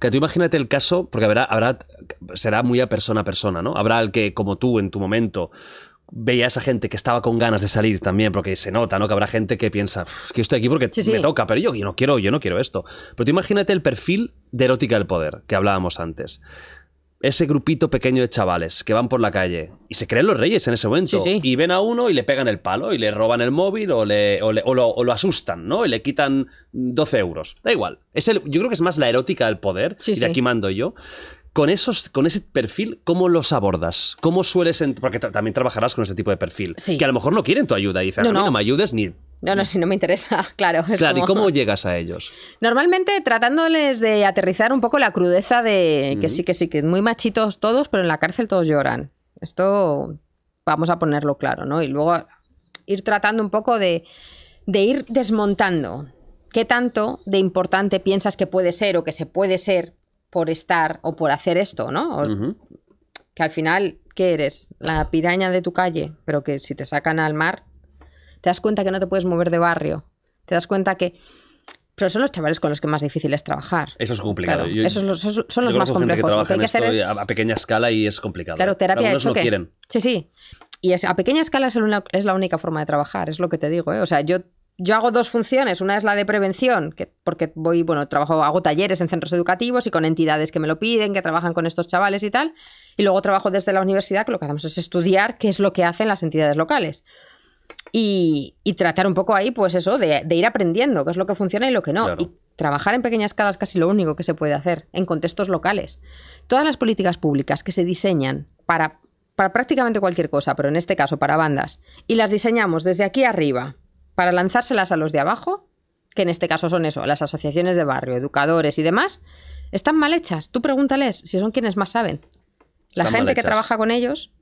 Que tú imagínate el caso, porque habrá, habrá, será muy a persona a persona, ¿no? Habrá el que, como tú, en tu momento, veía a esa gente que estaba con ganas de salir también, porque se nota, ¿no? Que habrá gente que piensa, es que estoy aquí porque me toca, pero yo, yo no quiero, yo no quiero esto. Pero tú imagínate el perfil de erótica del poder que hablábamos antes ese grupito pequeño de chavales que van por la calle y se creen los reyes en ese momento y ven a uno y le pegan el palo y le roban el móvil o, le, lo, asustan, ¿no? Y le quitan 12 euros. Da igual. Es el, yo creo que es más la erótica del poder y de aquí mando yo. Con, esos, con ese perfil, ¿cómo los abordas? ¿Cómo sueles...? Porque también trabajarás con ese tipo de perfil. Que a lo mejor no quieren tu ayuda y dicen, no. no me ayudes ni no, no, si no me interesa, claro. claro, ¿y cómo llegas a ellos? Normalmente tratándoles de aterrizar un poco la crudeza de que sí, que sí, que muy machitos todos, pero en la cárcel todos lloran. Esto vamos a ponerlo claro, ¿no? Y luego ir tratando un poco de, ir desmontando qué tanto de importante piensas que puede ser o que se puede ser por estar o por hacer esto, ¿no? Que al final, ¿qué eres? La piraña de tu calle, pero que si te sacan al mar, te das cuenta que no te puedes mover de barrio, te das cuenta que... Pero son los chavales con los que más difícil es trabajar. Eso es complicado. son los más complejos. hay que a pequeña escala y es complicado. Claro, terapia de choque. no quieren. Sí, sí. Y a pequeña escala es, la única forma de trabajar, es lo que te digo. ¿eh? O sea, yo, yo hago dos funciones. Una es la de prevención, que, porque voy, bueno, trabajo, hago talleres en centros educativos y con entidades que me lo piden, que trabajan con estos chavales y tal. Y luego trabajo desde la universidad, que lo que hacemos es estudiar qué es lo que hacen las entidades locales y, tratar un poco ahí, pues eso, de, ir aprendiendo qué es lo que funciona y lo que no. Y trabajar en pequeñas escala es casi lo único que se puede hacer en contextos locales. Todas las políticas públicas que se diseñan para, para prácticamente cualquier cosa, pero en este caso para bandas, y las diseñamos desde aquí arriba para lanzárselas a los de abajo, que en este caso son eso, las asociaciones de barrio, educadores y demás, están mal hechas. Tú pregúntales si son quienes más saben. La gente que trabaja con ellos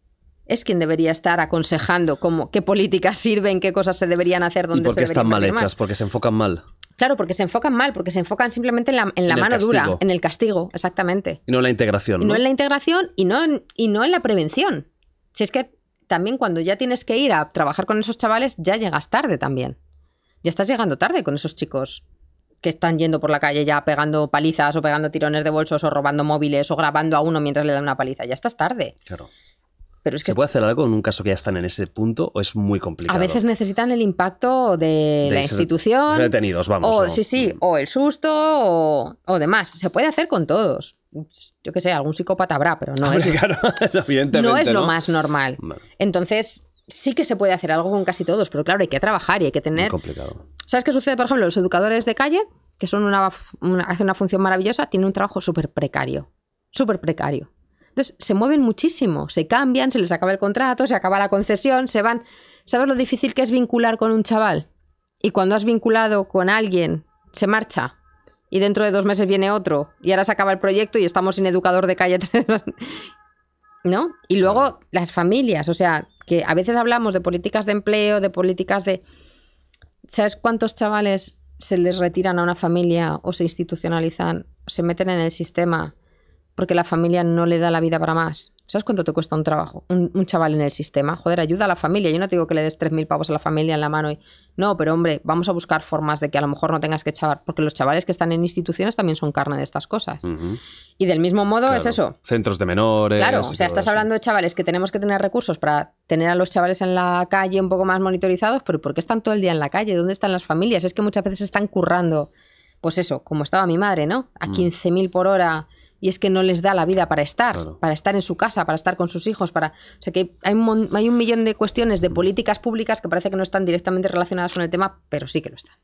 es quien debería estar aconsejando cómo, qué políticas sirven, qué cosas se deberían hacer, dónde ¿Y por qué están mal hechas? Porque se enfocan mal. Claro, porque se enfocan mal, porque se enfocan simplemente en la, mano dura, en el castigo, exactamente. Y no en la integración. ¿no? en la integración y no y no en la prevención. Si es que también cuando ya tienes que ir a trabajar con esos chavales, ya llegas tarde también. Ya estás llegando tarde con esos chicos que están yendo por la calle ya pegando palizas o pegando tirones de bolsos o robando móviles o grabando a uno mientras le dan una paliza. Ya estás tarde. Claro. ¿Se puede hacer algo en un caso que ya están en ese punto o es muy complicado? A veces necesitan el impacto de, la institución. vamos. O, Sí, mm. o el susto o, demás. Se puede hacer con todos. Yo qué sé, algún psicópata habrá, pero no, es, no es lo más normal. Entonces, sí que se puede hacer algo con casi todos, pero claro, hay que trabajar y hay que tener... Muy complicado. ¿Sabes qué sucede, por ejemplo, los educadores de calle, que son una, hacen una función maravillosa, tienen un trabajo súper precario? Súper precario. Entonces, se mueven muchísimo, se cambian, se les acaba el contrato, se acaba la concesión, se van. ¿Sabes lo difícil que es vincular con un chaval? Y cuando has vinculado con alguien, se marcha. Y dentro de dos meses viene otro. Y ahora se acaba el proyecto y estamos sin educador de calle ¿No? Y luego las familias. O sea, que a veces hablamos de políticas de empleo, de políticas de... ¿Sabes cuántos chavales se les retiran a una familia o se institucionalizan, se meten en el sistema porque la familia no le da la vida para más. ¿Sabes cuánto te cuesta un trabajo? Un, chaval en el sistema. Joder, ayuda a la familia. Yo no te digo que le des 3.000 pavos a la familia en la mano y... No, pero hombre, vamos a buscar formas de que a lo mejor no tengas que chavar, porque los chavales que están en instituciones también son carne de estas cosas. Y del mismo modo es eso. Centros de menores. Claro, o sea, estás hablando de chavales que tenemos que tener recursos para tener a los chavales en la calle un poco más monitorizados, pero ¿por qué están todo el día en la calle? ¿Dónde están las familias? Es que muchas veces están currando, pues eso, como estaba mi madre, ¿no? A 15.000 mm. por hora y es que no les da la vida para estar, para estar en su casa, para estar con sus hijos, para... O que hay un, hay un millón de cuestiones de mm. políticas públicas que parece que no están directamente relacionadas con el tema, pero sí que lo están.